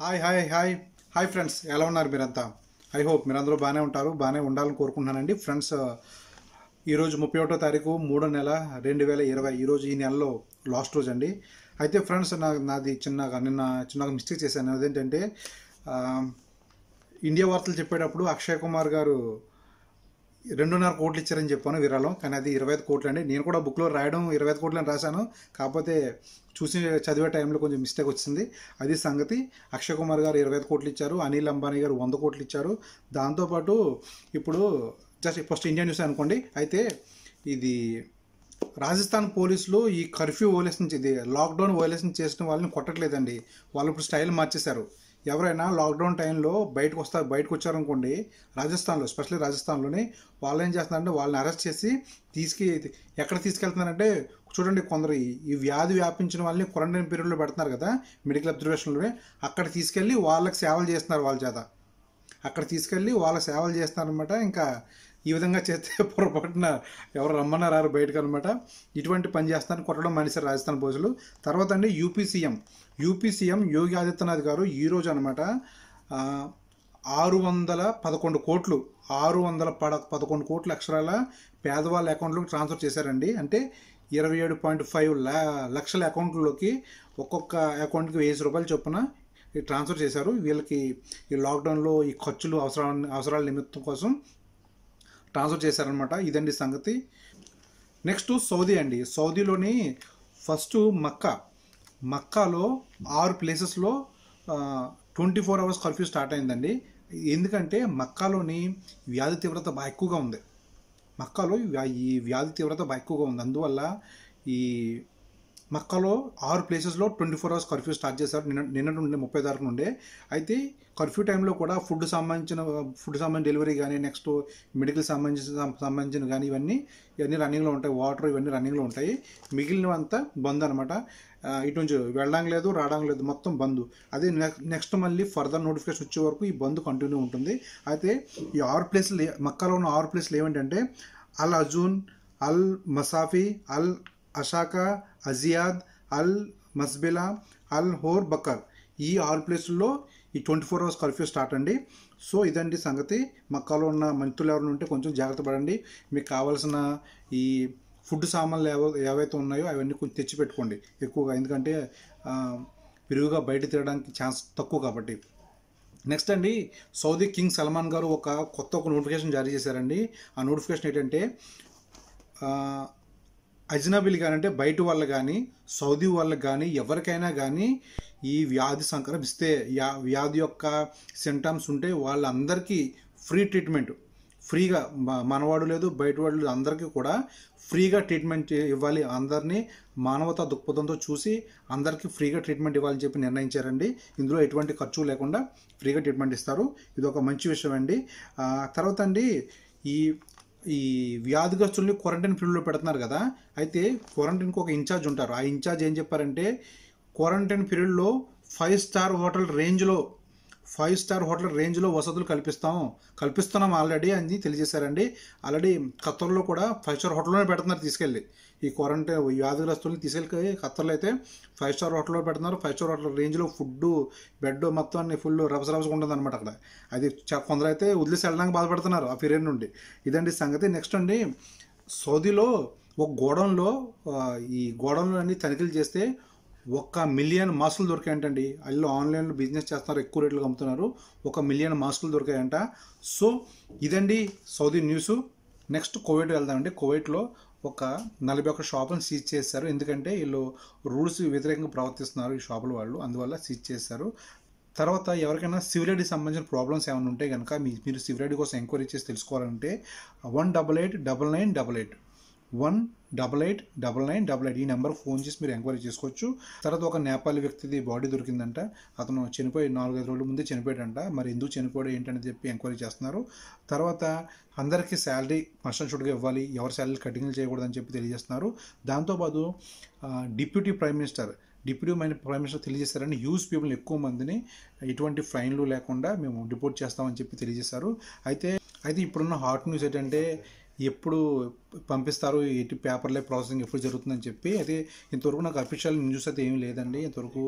hi hi hi hi friends ఎలా ఉన్నారు మీరంతా ఐ హోప్ మీరందరూ బాగానే ఉంటారు బాగానే ఉండాలని కోరుకుంటున్నానండి ఫ్రెండ్స్ ఈరోజు ముప్పై ఒకటో తారీఖు మూడో నెల రెండు వేల ఇరవై ఈరోజు ఈ నెలలో లాస్ట్ రోజు అండి అయితే ఫ్రెండ్స్ నా నాది చిన్నగా నిన్న చిన్నగా మిస్టేక్ చేశాను అదేంటంటే ఇండియా వార్తలు చెప్పేటప్పుడు అక్షయ్ కుమార్ గారు రెండున్నర కోట్లు ఇచ్చారని చెప్పాను విరాళం కానీ అది ఇరవై ఐదు కోట్లు అండి నేను కూడా బుక్లో రాయడం ఇరవై ఐదు కోట్లు అని రాశాను కాకపోతే చూసి చదివే టైంలో కొంచెం మిస్టేక్ వచ్చింది అది సంగతి అక్షయ్ కుమార్ గారు ఇరవై ఐదు కోట్లు ఇచ్చారు అనిల్ అంబానీ గారు వంద కోట్లు ఇచ్చారు దాంతోపాటు ఇప్పుడు జస్ట్ ఫస్ట్ ఇండియా న్యూస్ అనుకోండి అయితే ఇది రాజస్థాన్ పోలీసులు ఈ కర్ఫ్యూ వైలేషన్ ఇది లాక్డౌన్ వైలేషన్ చేసిన వాళ్ళని కొట్టట్లేదండి వాళ్ళు ఇప్పుడు స్టైల్ మార్చేశారు ఎవరైనా లాక్డౌన్ టైంలో బయటకు వస్తా బయటకు వచ్చారనుకోండి రాజస్థాన్లో స్పెషల్లీ రాజస్థాన్లోని వాళ్ళు ఏం చేస్తున్నారంటే వాళ్ళని అరెస్ట్ చేసి తీసుకు ఎక్కడ తీసుకెళ్తున్నారంటే చూడండి కొందరు ఈ వ్యాధి వ్యాపించిన వాళ్ళని క్వారంటైన్ పీరియడ్లో పెడుతున్నారు కదా మెడికల్ అబ్జర్వేషన్లోనే అక్కడ తీసుకెళ్ళి వాళ్ళకి సేవలు చేస్తున్నారు వాళ్ళ చేత అక్కడ తీసుకెళ్ళి వాళ్ళ సేవలు చేస్తానమాట ఇంకా ఈ విధంగా చేస్తే పొరపాటున ఎవరు రమ్మన్నారు బయటకు అనమాట ఇటువంటి పని చేస్తాను కొట్టడం మనిషి రాజస్థాన్ పోలీసులు తర్వాత అండి UP CM UP CM Yogi Adityanath గారు ఈరోజు అనమాట ఆరు వందల పదకొండు కోట్లు ఆరు వందల పద పదకొండు కోట్ల అక్షరాల పేదవాళ్ళ అకౌంట్లోకి ట్రాన్స్ఫర్ చేశారండి అంటే ఇరవై ఏడు పాయింట్ ఫైవ్ లక్షల అకౌంట్లోకి ఒక్కొక్క అకౌంట్కి వెయ్యి రూపాయలు చొప్పున ట్రాన్స్ఫర్ చేశారు వీళ్ళకి ఈ లాక్డౌన్లో ఈ ఖర్చులు అవసరాల అవసరాల నిమిత్తం కోసం ట్రాన్స్ఫర్ చేశారనమాట ఇదండి సంగతి నెక్స్ట్ సౌదీ అండి సౌదీలోని ఫస్ట్ మక్కా మక్కాలో ఆరు ప్లేసెస్లో twenty four hours curfew start అయిందండి ఎందుకంటే మక్కాలోని వ్యాధి తీవ్రత బాగా ఎక్కువగా ఉంది మక్కాలో ఈ వ్యాధి తీవ్రత బాగా ఎక్కువగా ఉంది అందువల్ల ఈ మక్కాలో ఆరు ప్లేసెస్లో twenty four hours curfew start చేశారు నిన్న నుండి ముప్పై తారీఖు నుండే అయితే కర్ఫ్యూ టైంలో కూడా ఫుడ్ సంబంధించిన ఫుడ్ సంబంధించిన డెలివరీ కానీ నెక్స్ట్ మెడికల్ సంబంధించిన సంబంధించిన కానీ ఇవన్నీ ఇవన్నీ రన్నింగ్లో ఉంటాయి వాటర్ ఇవన్నీ రన్నింగ్లో ఉంటాయి మిగిలినవంతా బంద్ అనమాట ఇటు నుంచి వెళ్ళడం లేదు రావడం లేదు మొత్తం బంద్ అదే నెక్స్ట్ మళ్ళీ ఫర్దర్ నోటిఫికేషన్ వచ్చే వరకు ఈ బంద్ కంటిన్యూ ఉంటుంది అయితే ఈ ఆరు ప్లేసులు మక్కాలో ఉన్న ఆరు ప్లేస్లు ఏమిటంటే అల్ అజూన్ అల్ మసాఫీ అల్ అషాకా అజియాద్ అల్ మస్బెలా అల్ హోర్ బకర్ ఈ ఆరు ప్లేసుల్లో ఈ twenty four hours curfew start అండి సో ఇదండి సంగతి మక్కాలో ఉన్న మంత్రులు ఎవరు ఉంటే కొంచెం జాగ్రత్త పడండి మీకు కావాల్సిన ఈ ఫుడ్ సామాన్లు ఏవ ఏవైతే ఉన్నాయో అవన్నీ కొంచెం తెచ్చిపెట్టుకోండి ఎక్కువగా ఎందుకంటే విరుగుగా బయట తిరగడానికి ఛాన్స్ తక్కువ కాబట్టి నెక్స్ట్ అండి సౌదీ కింగ్ సల్మాన్ గారు ఒక కొత్త ఒక నోటిఫికేషన్ జారీ చేశారండి ఆ నోటిఫికేషన్ ఏంటంటే అజ్నబీలు కానీ అంటే బయట వాళ్ళు కానీ సౌదీ వాళ్ళకి కానీ ఎవరికైనా కానీ ఈ వ్యాధి సంక్రమిస్తే యా వ్యాధి యొక్క సింటమ్స్ ఉంటే వాళ్ళందరికీ ఫ్రీ ట్రీట్మెంట్ ఫ్రీగా మనవాడు లేదు బయట వాళ్ళు అందరికీ కూడా ఫ్రీగా ట్రీట్మెంట్ ఇవ్వాలి అందరినీ మానవతా దృక్పథంతో చూసి అందరికీ ఫ్రీగా ట్రీట్మెంట్ ఇవ్వాలని చెప్పి నిర్ణయించారండి ఇందులో ఎటువంటి ఖర్చు లేకుండా ఫ్రీగా ట్రీట్మెంట్ ఇస్తారు ఇది ఒక మంచి విషయం అండి తర్వాత అండి ఈ ఈ వ్యాధిగ్రస్తుల్ని క్వారంటైన్ పీరియడ్లో పెడుతున్నారు కదా అయితే క్వారంటైన్కి ఒక ఇన్ఛార్జ్ ఉంటారు ఆ ఇన్ఛార్జ్ ఏం చెప్పారంటే క్వారంటైన్ పీరియడ్లో ఫైవ్ స్టార్ హోటల్ రేంజ్లో ఫైవ్ స్టార్ హోటల్ రేంజ్లో వసతులు కల్పిస్తాం కల్పిస్తున్నాం ఆల్రెడీ అని తెలియజేశారండి ఆల్రెడీ ఖత్తర్లో కూడా ఫైవ్ స్టార్ హోటల్లోనే పెడుతున్నారు తీసుకెళ్ళి ఈ క్వారంటైన్ వ్యాధిగ్రస్తుల్ని తీసుకెళ్ళి ఖత్తర్లో అయితే ఫైవ్ స్టార్ హోటల్లో పెడుతున్నారు ఫైవ్ స్టార్ హోటల్ రేంజ్లో ఫుడ్ బెడ్ మొత్తం అన్ని ఫుల్ రభస ఉంటుంది అనమాట అక్కడ అది కొందరు అయితే వదిలేసి వెళ్ళడానికి బాధపడుతున్నారు ఆ ఫిరియన్ నుండి ఇదండి సంగతి నెక్స్ట్ అండి సౌదీలో ఒక గోడంలో ఈ గోడంలో అన్ని తనిఖీలు చేస్తే ఒక మిలియన్ మాస్కులు దొరికాయంటండి అల్లు ఆన్లైన్లో బిజినెస్ చేస్తున్నారు ఎక్కువ రేట్లు అమ్ముతున్నారు ఒక మిలియన్ మాస్కులు దొరికాయంట సో ఇదండి సౌదీ న్యూస్ నెక్స్ట్ కోవిడ్ వెళ్దామండి కోవిడ్లో ఒక నలభై ఒక్క షాపులను సీజ్ చేశారు ఎందుకంటే వీళ్ళు రూల్స్ వ్యతిరేకంగా ప్రవర్తిస్తున్నారు ఈ షాపుల వాళ్ళు అందువల్ల సీజ్ చేశారు తర్వాత ఎవరికైనా సివిలైడ్ సంబంధించిన ప్రాబ్లమ్స్ ఏమైనా ఉంటే కనుక మీరు ఐడి కోసం ఎంక్వైరీ చేసి తెలుసుకోవాలంటే one double eight double nine double eight one double eight double nine double eight ఈ నెంబర్ ఫోన్ చేసి మీరు ఎంక్వైరీ చేసుకోవచ్చు తర్వాత ఒక నేపాలి వ్యక్తిది బాడీ దొరికిందంట అతను చనిపోయి నాలుగైదు రోజుల ముందే చనిపోయాడంట మరి ఎందుకు చనిపోయాడు ఏంటని చెప్పి ఎంక్వైరీ చేస్తున్నారు తర్వాత అందరికీ శాలరీ పర్సనల్ షూట్గా ఇవ్వాలి ఎవరి శాలరీ కటింగ్లు చేయకూడదని చెప్పి తెలియజేస్తున్నారు దాంతోపాటు డిప్యూటీ ప్రైమ్ మినిస్టర్ డిప్యూటీ మైన ప్రైమ్ మినిస్టర్ తెలియజేశారని యూస్ పీపుల్ ఎక్కువ మందిని ఎటువంటి ఫైన్లు లేకుండా మేము డిపోర్ట్ చేస్తామని చెప్పి తెలియజేశారు అయితే అయితే ఇప్పుడున్న హాట్ న్యూస్ ఏంటంటే ఎప్పుడు పంపిస్తారు ఎట్టి పేపర్లే ప్రాసెసింగ్ ఎప్పుడు జరుగుతుందని చెప్పి అయితే ఇంతవరకు నాకు అఫీషియల్ న్యూస్ అయితే ఏమీ లేదండి ఇంతవరకు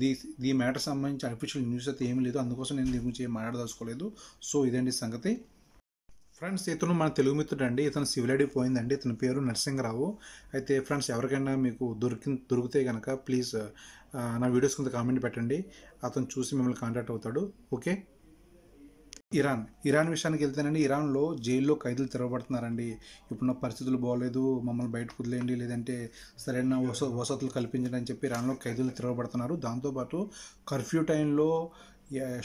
దీ ఈ మ్యాటర్ సంబంధించి అఫీషియల్ న్యూస్ అయితే ఏమీ లేదు అందుకోసం నేను దీని గురించి మాట్లాడదలుచుకోలేదు సో ఇదండి సంగతి ఫ్రెండ్స్ ఇతను మన తెలుగు మిత్రుడు అండి ఇతను సివిల్ ఐడి పోయిందండి ఇతని పేరు నరసింహరావు అయితే ఫ్రెండ్స్ ఎవరికైనా మీకు దొరికి దొరికితే కనుక ప్లీజ్ నా వీడియోస్ కింద కామెంట్ పెట్టండి అతను చూసి మిమ్మల్ని కాంటాక్ట్ అవుతాడు ఓకే ఇరాన్ ఇరాన్ విషయానికి వెళ్తేనండి ఇరాన్లో జైల్లో ఖైదులు తెరవబడుతున్నారండి ఇప్పుడున్న పరిస్థితులు బాగోలేదు మమ్మల్ని బయటకు వదిలేయండి లేదంటే సరైన వస వసతులు కల్పించండి అని చెప్పి ఇరాన్లో ఖైదులు తెరవబడుతున్నారు దాంతోపాటు కర్ఫ్యూ టైంలో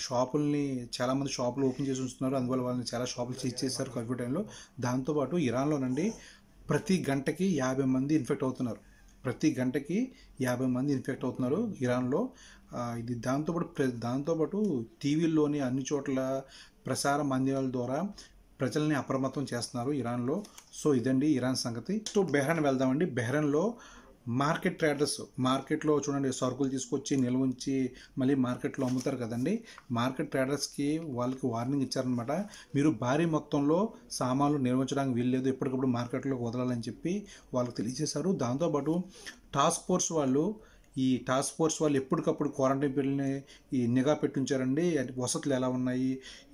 షాపుల్ని చాలామంది షాపులు ఓపెన్ చేసి ఉంచుతున్నారు అందువల్ల వాళ్ళని చాలా షాపులు సీజ్ చేశారు కర్ఫ్యూ టైంలో దాంతోపాటు ఇరాన్లోనండి ప్రతి గంటకి యాభై మంది ఇన్ఫెక్ట్ అవుతున్నారు ప్రతి గంటకి యాభై మంది ఇన్ఫెక్ట్ అవుతున్నారు ఇరాన్లో ఇది దాంతోపాటు దాంతోపాటు టీవీల్లోని అన్ని చోట్ల ప్రసార మాధ్యమాల ద్వారా ప్రజల్ని అప్రమత్తం చేస్తున్నారు ఇరాన్లో సో ఇదండి ఇరాన్ సంగతి సో బెహ్రాన్ వెళ్దామండి బెహ్రాన్లో మార్కెట్ ట్రేడర్స్ మార్కెట్లో చూడండి సరుకులు తీసుకొచ్చి నిల్వ ఉంచి మళ్ళీ మార్కెట్లో అమ్ముతారు కదండి మార్కెట్ ట్రేడర్స్కి వాళ్ళకి వార్నింగ్ ఇచ్చారనమాట మీరు భారీ మొత్తంలో సామాన్లు నిర్వహించడానికి వీల్లేదు ఎప్పటికప్పుడు మార్కెట్లోకి వదలాలని చెప్పి వాళ్ళకి తెలియజేశారు దాంతోపాటు టాస్క్ ఫోర్స్ వాళ్ళు ఈ టాస్క్ ఫోర్స్ వాళ్ళు ఎప్పటికప్పుడు క్వారంటైన్ పిల్లల్ని ఈ నిఘా పెట్టుంచారండి వసతులు ఎలా ఉన్నాయి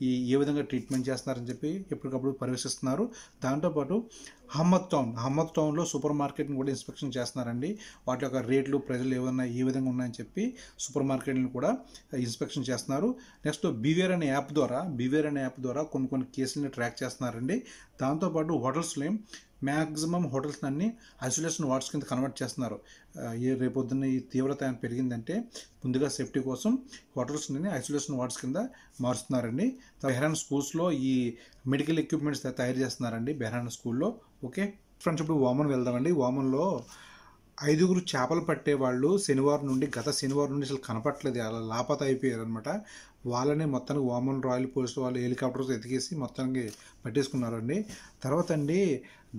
ఈ ఏ విధంగా ట్రీట్మెంట్ చేస్తున్నారని చెప్పి ఎప్పటికప్పుడు పరివేశిస్తున్నారు దాంతోపాటు హమ్మద్ టౌన్ హమ్మద్ టౌన్లో సూపర్ మార్కెట్ని కూడా ఇన్స్పెక్షన్ చేస్తున్నారండి వాటి యొక్క రేట్లు ప్రజలు ఏమన్నా ఏ విధంగా ఉన్నాయని చెప్పి సూపర్ మార్కెట్ని కూడా ఇన్స్పెక్షన్ చేస్తున్నారు నెక్స్ట్ బీవేర్ అనే యాప్ ద్వారా బీవేర్ అనే యాప్ ద్వారా కొన్ని కొన్ని కేసులని ట్రాక్ చేస్తున్నారండి దాంతోపాటు హోటల్స్లో మ్యాక్సిమం హోటల్స్ అన్ని ఐసోలేషన్ వార్డ్స్ కింద కన్వర్ట్ చేస్తున్నారు ఏ రేపొద్దున్న ఈ తీవ్రత పెరిగిందంటే ముందుగా సేఫ్టీ కోసం హోటల్స్ ఐసోలేషన్ వార్డ్స్ కింద మారుస్తున్నారండి బెహరాన్ స్కూల్స్లో ఈ మెడికల్ ఎక్విప్మెంట్స్ తయారు చేస్తున్నారండి బెహరాన్ స్కూల్లో ఓకే ఫ్రెండ్స్ ఇప్పుడు వామన్ వెళ్దామండి వామన్లో ఐదుగురు చేపలు పట్టేవాళ్ళు శనివారం నుండి గత శనివారం నుండి అసలు కనపట్లేదు అలా లాపత అయిపోయారు అనమాట వాళ్ళనే మొత్తానికి వామన్ రాయల్ పోలీస్ వాళ్ళు హెలికాప్టర్స్ ఎతికేసి మొత్తానికి పట్టేసుకున్నారండి తర్వాత అండి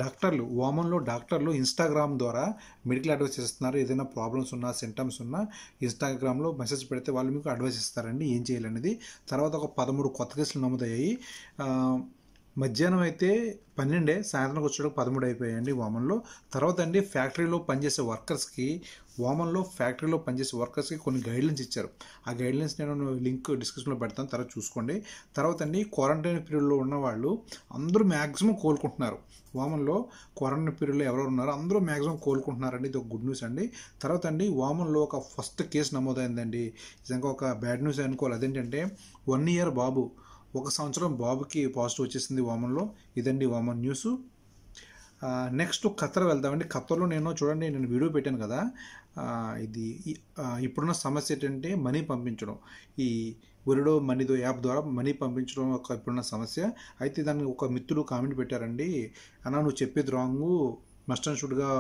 డాక్టర్లు వామన్లో డాక్టర్లు ఇన్స్టాగ్రామ్ ద్వారా మెడికల్ అడ్వైస్ ఇస్తున్నారు ఏదైనా ప్రాబ్లమ్స్ ఉన్నా సింటమ్స్ ఉన్నా ఇన్స్టాగ్రామ్లో మెసేజ్ పెడితే వాళ్ళు మీకు అడ్వైస్ ఇస్తారండి ఏం చేయాలనేది తర్వాత ఒక పదమూడు కొత్త కేసులు నమోదయ్యాయి మధ్యాహ్నం అయితే పన్నెండే సాయంత్రం వచ్చేటప్పుడు పదమూడు అయిపోయాయండి వామన్లో తర్వాత అండి ఫ్యాక్టరీలో పనిచేసే వర్కర్స్కి వామన్లో ఫ్యాక్టరీలో పనిచేసే వర్కర్స్కి కొన్ని గైడ్లైన్స్ ఇచ్చారు ఆ గైడ్లైన్స్ నేను లింక్ డిస్క్రిప్షన్లో పెడతాను తర్వాత చూసుకోండి తర్వాత అండి క్వారంటైన్ పీరియడ్లో ఉన్న వాళ్ళు అందరూ మ్యాక్సిమం కోలుకుంటున్నారు వామన్లో క్వారంటైన్ పీరియడ్లో ఎవరెవరు ఉన్నారో అందరూ మ్యాక్సిమం కోలుకుంటున్నారండి ఇది ఒక గుడ్ న్యూస్ అండి తర్వాత అండి వామన్లో ఒక ఫస్ట్ కేసు నమోదైందండి నిజంగా ఒక బ్యాడ్ న్యూస్ అనుకోవాలి అదేంటంటే వన్ ఇయర్ బాబు ఒక సంవత్సరం బాబుకి పాజిటివ్ వచ్చేసింది వామన్లో ఇదండి వామన్ న్యూస్ నెక్స్ట్ ఖతర్ వెళ్దామండి ఖతర్లో నేను చూడండి నేను వీడియో పెట్టాను కదా ఇది ఇప్పుడున్న సమస్య ఏంటంటే మనీ పంపించడం ఈ ఒరిడో మనీదో యాప్ ద్వారా మనీ పంపించడం ఒక ఇప్పుడున్న సమస్య అయితే దానికి ఒక మిత్రుడు కామెంట్ పెట్టారండి అన్న నువ్వు చెప్పేది రాంగు మస్ట్ షుడ్గా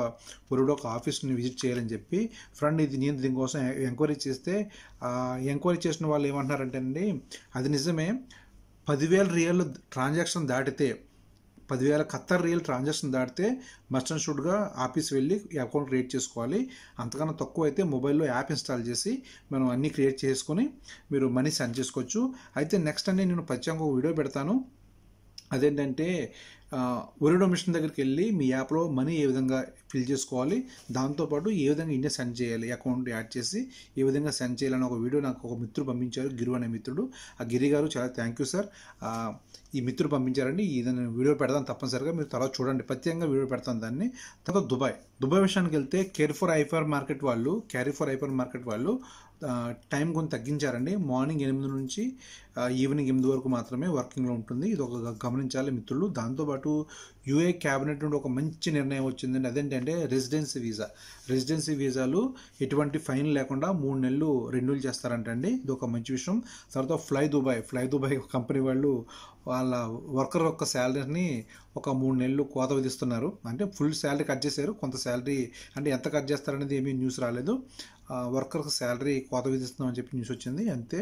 ఒరిడో ఒక ఆఫీస్ని విజిట్ చేయాలని చెప్పి ఫ్రెండ్ ఇది నేను దీనికోసం ఎంక్వైరీ చేస్తే ఎంక్వైరీ చేసిన వాళ్ళు ఏమంటున్నారంటే అండి అది నిజమే పదివేల రియల్ ట్రాన్సాక్షన్ దాటితే పదివేల ఖత్తర్ రియల్ ట్రాన్సాక్షన్ దాటితే మర్చెంట్ షుడ్గా ఆఫీస్ వెళ్ళి అకౌంట్ క్రియేట్ చేసుకోవాలి అంతకన్నా తక్కువ అయితే మొబైల్లో యాప్ ఇన్స్టాల్ చేసి మనం అన్నీ క్రియేట్ చేసుకొని మీరు మనీ సెండ్ చేసుకోవచ్చు అయితే నెక్స్ట్ అనేది నేను ప్రత్యేకంగా వీడియో పెడతాను అదేంటంటే ఒరిడో మిషన్ దగ్గరికి వెళ్ళి మీ యాప్లో మనీ ఏ విధంగా ఫిల్ చేసుకోవాలి దాంతోపాటు ఏ విధంగా ఇండియా సెండ్ చేయాలి అకౌంట్ యాడ్ చేసి ఏ విధంగా సెండ్ చేయాలని ఒక వీడియో నాకు ఒక మిత్రుడు పంపించారు గిరు అనే మిత్రుడు ఆ గిరి గారు చాలా థ్యాంక్ యూ సార్ ఈ మిత్రుడు పంపించారండి ఇది వీడియో పెడతాను తప్పనిసరిగా మీరు తర్వాత చూడండి ప్రత్యేకంగా వీడియో పెడతాను దాన్ని తర్వాత దుబాయ్ దుబాయ్ విషయానికి వెళ్తే కేర్ ఫర్ ఐఫర్ మార్కెట్ వాళ్ళు క్యారీ ఫర్ ఐఫర్ మార్కెట్ వాళ్ళు టైం కొంత తగ్గించారండి మార్నింగ్ ఎనిమిది నుంచి ఈవినింగ్ ఎనిమిది వరకు మాత్రమే వర్కింగ్లో ఉంటుంది ఇది ఒక గమనించాలి మిత్రులు దాంతోపాటు యూఏ క్యాబినెట్ నుండి ఒక మంచి నిర్ణయం వచ్చిందండి అదేంటంటే రెసిడెన్సీ వీసా రెసిడెన్సీ వీసాలు ఎటువంటి ఫైన్ లేకుండా మూడు నెలలు రెన్యూల్ చేస్తారంటండి ఇది ఒక మంచి విషయం తర్వాత fly Dubai fly Dubai company వాళ్ళు వాళ్ళ వర్కర్ యొక్క శాలరీని ఒక మూడు నెలలు కోత విధిస్తున్నారు అంటే ఫుల్ శాలరీ కట్ చేశారు కొంత శాలరీ అంటే ఎంత కట్ చేస్తారనేది ఏమీ న్యూస్ రాలేదు వర్కర్కి శాలరీ కోత విధిస్తున్నామని చెప్పి న్యూస్ వచ్చింది అంతే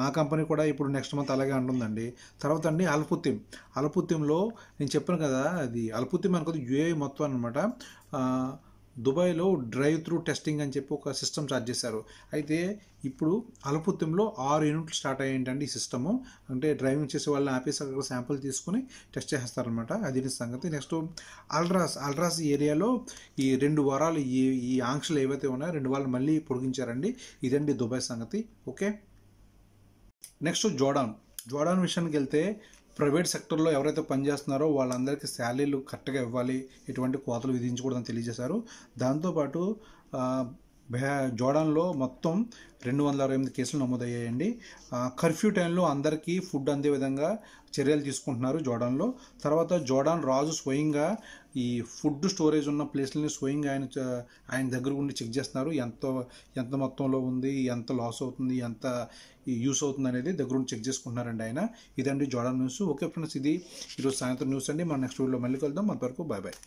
మా కంపెనీ కూడా ఇప్పుడు నెక్స్ట్ మంత్ అలాగే అంటుందండి తర్వాత అండి అల్పుత్యం అల్పుత్యంలో నేను చెప్పాను కదా అది అల్పుత్యం అనుకో యూఏ మొత్తం అనమాట దుబాయ్లో డ్రైవ్ త్రూ టెస్టింగ్ అని చెప్పి ఒక సిస్టమ్ స్టార్ట్ చేశారు అయితే ఇప్పుడు అల్పుత్యంలో ఆరు యూనిట్లు స్టార్ట్ అయ్యేంటండి ఈ సిస్టము అంటే డ్రైవింగ్ చేసే వాళ్ళని ఆపేసి అక్కడ శాంపుల్ తీసుకుని టెస్ట్ చేసేస్తారనమాట అది సంగతి నెక్స్ట్ అల్రాస్ అల్రాస్ ఏరియాలో ఈ రెండు వారాలు ఈ ఈ ఆంక్షలు ఏవైతే ఉన్నాయో రెండు వారాలు మళ్ళీ పొడిగించారండి ఇదండి దుబాయ్ సంగతి ఓకే నెక్స్ట్ జోడాన్ జోడాన్ విషయానికి వెళ్తే ప్రైవేట్ సెక్టర్లో ఎవరైతే పనిచేస్తున్నారో వాళ్ళందరికీ శాలరీలు కరెక్ట్గా ఇవ్వాలి ఎటువంటి కోతలు విధించకూడదని తెలియజేశారు దాంతోపాటు జోడాన్లో మొత్తం రెండు వందల అరవై ఎనిమిది కేసులు నమోదయ్యాయండి కర్ఫ్యూ టైంలో అందరికీ ఫుడ్ అందే విధంగా చర్యలు తీసుకుంటున్నారు జోడాన్లో తర్వాత జోడాన్ రాజు స్వయంగా ఈ ఫుడ్ స్టోరేజ్ ఉన్న ప్లేస్లని స్వయంగా ఆయన ఆయన దగ్గర ఉండి చెక్ చేస్తున్నారు ఎంత ఎంత మొత్తంలో ఉంది ఎంత లాస్ అవుతుంది ఎంత యూస్ అవుతుంది అనేది దగ్గర ఉండి చెక్ చేసుకుంటున్నారండి ఆయన ఇదండి జోడాన్ న్యూస్ ఓకే ఫ్రెండ్స్ ఇది ఈరోజు సాయంత్రం న్యూస్ అండి మన నెక్స్ట్ వీడియోలో మళ్ళీ కలుద్దాం అంతవరకు బాయ్ బాయ్